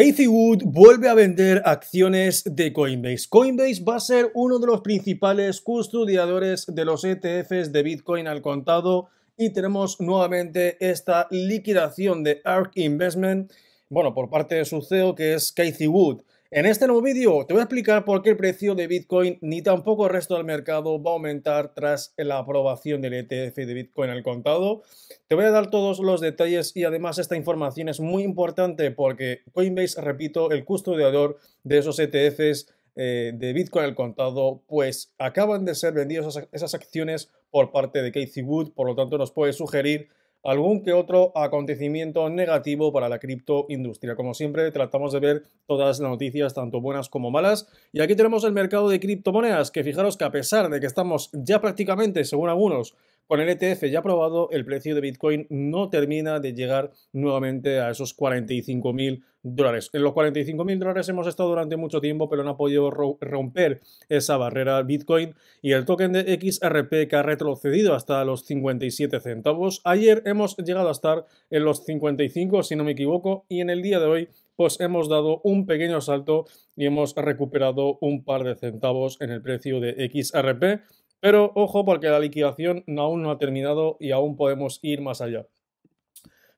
Casey Wood vuelve a vender acciones de Coinbase. Coinbase va a ser uno de los principales custodiadores de los ETFs de Bitcoin al contado y tenemos nuevamente esta liquidación de ARK Investment, bueno, por parte de su CEO que es Casey Wood. En este nuevo vídeo te voy a explicar por qué el precio de Bitcoin ni tampoco el resto del mercado va a aumentar tras la aprobación del ETF de Bitcoin al contado. Te voy a dar todos los detalles y además esta información es muy importante porque Coinbase, repito, el custodiador de esos ETFs eh, de Bitcoin al contado, pues acaban de ser vendidas esas, esas acciones por parte de Casey Wood, por lo tanto nos puede sugerir algún que otro acontecimiento negativo para la criptoindustria. Como siempre, tratamos de ver todas las noticias, tanto buenas como malas. Y aquí tenemos el mercado de criptomonedas, que fijaros que a pesar de que estamos ya prácticamente, según algunos, con el ETF ya aprobado, el precio de Bitcoin no termina de llegar nuevamente a esos 45 mil dólares. En los 45 mil dólares hemos estado durante mucho tiempo, pero no ha podido romper esa barrera Bitcoin y el token de XRP que ha retrocedido hasta los 57 centavos. Ayer hemos llegado a estar en los 55, si no me equivoco, y en el día de hoy pues hemos dado un pequeño salto y hemos recuperado un par de centavos en el precio de XRP pero ojo porque la liquidación aún no ha terminado y aún podemos ir más allá.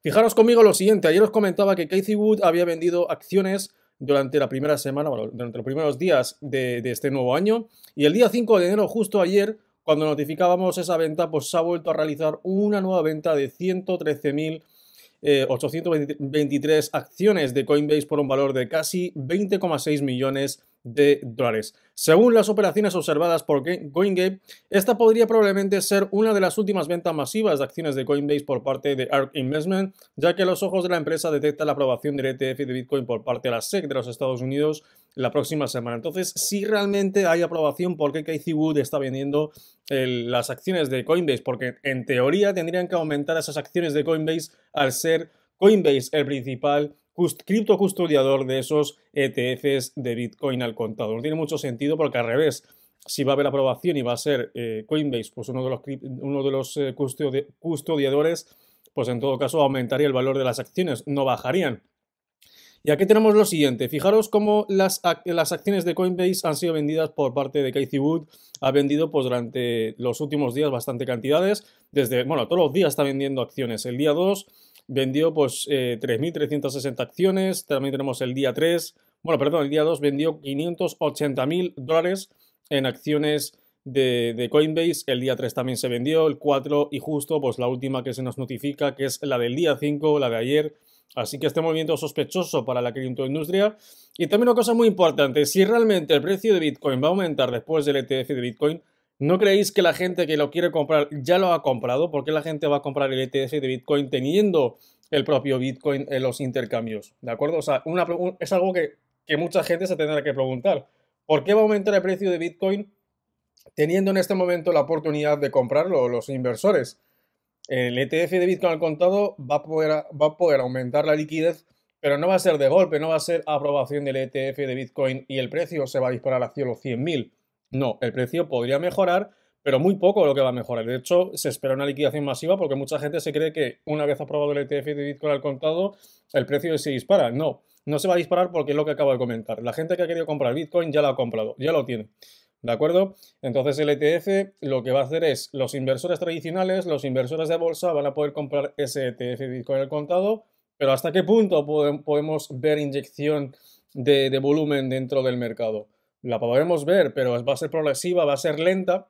Fijaros conmigo lo siguiente, ayer os comentaba que Casey Wood había vendido acciones durante la primera semana, durante los primeros días de, este nuevo año y el día 5 de enero, justo ayer, cuando notificábamos esa venta, pues se ha vuelto a realizar una nueva venta de 113.823 eh, acciones de Coinbase por un valor de casi 20,6 millones de de dólares. Según las operaciones observadas por CoinGate, esta podría probablemente ser una de las últimas ventas masivas de acciones de Coinbase por parte de ARK Investment, ya que los ojos de la empresa detectan la aprobación del ETF de Bitcoin por parte de la SEC de los Estados Unidos la próxima semana. Entonces, si realmente hay aprobación, ¿por qué Casey Wood está vendiendo las acciones de Coinbase? Porque en teoría tendrían que aumentar esas acciones de Coinbase al ser Coinbase, el principal cripto custodiador de esos ETFs de Bitcoin al contador. Tiene mucho sentido porque al revés, si va a haber aprobación y va a ser eh, Coinbase, pues uno de los, uno de los eh, custodiadores, pues en todo caso aumentaría el valor de las acciones, no bajarían. Y aquí tenemos lo siguiente. Fijaros cómo las, las, acciones de Coinbase han sido vendidas por parte de Casey Wood. Ha vendido pues, durante los últimos días bastante cantidades. Desde, bueno, todos los días está vendiendo acciones. El día 2 vendió pues 3.360 eh, acciones, también tenemos el día 3, bueno, perdón, el día 2 vendió 580.000 dólares en acciones de, de, Coinbase, el día 3 también se vendió, el 4 y justo pues la última que se nos notifica que es la del día 5, la de ayer. Así que este movimiento sospechoso para la criptoindustria. Y también una cosa muy importante, si realmente el precio de Bitcoin va a aumentar después del ETF de Bitcoin, ¿No creéis que la gente que lo quiere comprar ya lo ha comprado? ¿Por qué la gente va a comprar el ETF de Bitcoin teniendo el propio Bitcoin en los intercambios? ¿De acuerdo? O sea, es algo que, mucha gente se tendrá que preguntar. ¿Por qué va a aumentar el precio de Bitcoin teniendo en este momento la oportunidad de comprarlo los inversores? El ETF de Bitcoin al contado va a poder, va a poder aumentar la liquidez pero no va a ser de golpe, no va a ser aprobación del ETF de Bitcoin y el precio se va a disparar hacia los 100.000. No, el precio podría mejorar, pero muy poco lo que va a mejorar. De hecho, se espera una liquidación masiva porque mucha gente se cree que una vez aprobado el ETF de Bitcoin al contado, el precio se dispara. No, no se va a disparar porque es lo que acabo de comentar. La gente que ha querido comprar Bitcoin ya lo ha comprado, ya lo tiene. ¿De acuerdo? Entonces el ETF lo que va a hacer es los inversores tradicionales, los inversores de bolsa van a poder comprar ese ETF de Bitcoin al contado, pero ¿hasta qué punto podemos ver inyección de, de volumen dentro del mercado? la podremos ver, pero va a ser progresiva, va a ser lenta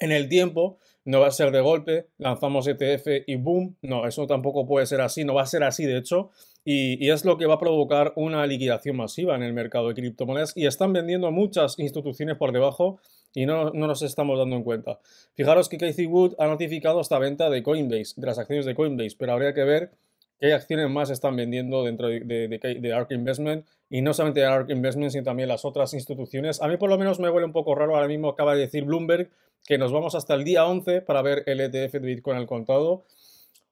en el tiempo, no va a ser de golpe, lanzamos ETF y boom, no, eso tampoco puede ser así, no va a ser así de hecho, y, es lo que va a provocar una liquidación masiva en el mercado de criptomonedas y están vendiendo muchas instituciones por debajo y no, no nos estamos dando en cuenta. Fijaros que Casey Wood ha notificado esta venta de Coinbase, de las acciones de Coinbase, pero habría que ver qué acciones más están vendiendo dentro de, de, ARK Investment y no solamente ARK Investment, sino también las otras instituciones. A mí por lo menos me huele un poco raro, ahora mismo acaba de decir Bloomberg que nos vamos hasta el día 11 para ver el ETF de Bitcoin al contado.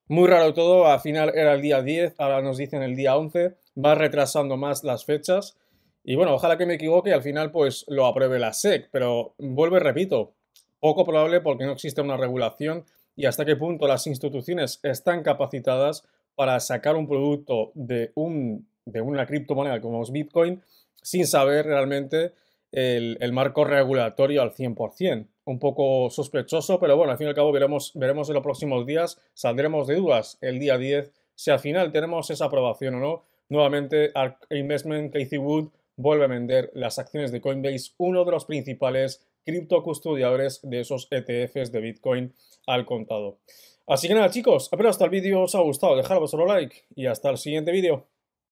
Muy raro todo, al final era el día 10, ahora nos dicen el día 11, va retrasando más las fechas. Y bueno, ojalá que me equivoque y al final pues lo apruebe la SEC, pero vuelvo y repito, poco probable porque no existe una regulación y hasta qué punto las instituciones están capacitadas para sacar un producto de, un, de una criptomoneda como es Bitcoin sin saber realmente el, marco regulatorio al 100%. Un poco sospechoso, pero bueno, al fin y al cabo veremos, veremos en los próximos días, saldremos de dudas el día 10 si al final tenemos esa aprobación o no. Nuevamente, Investment Casey Wood vuelve a vender las acciones de Coinbase, uno de los principales criptocustodiadores de esos ETFs de Bitcoin al contado. Así que nada chicos, espero hasta el vídeo os ha gustado, dejad un like y hasta el siguiente vídeo.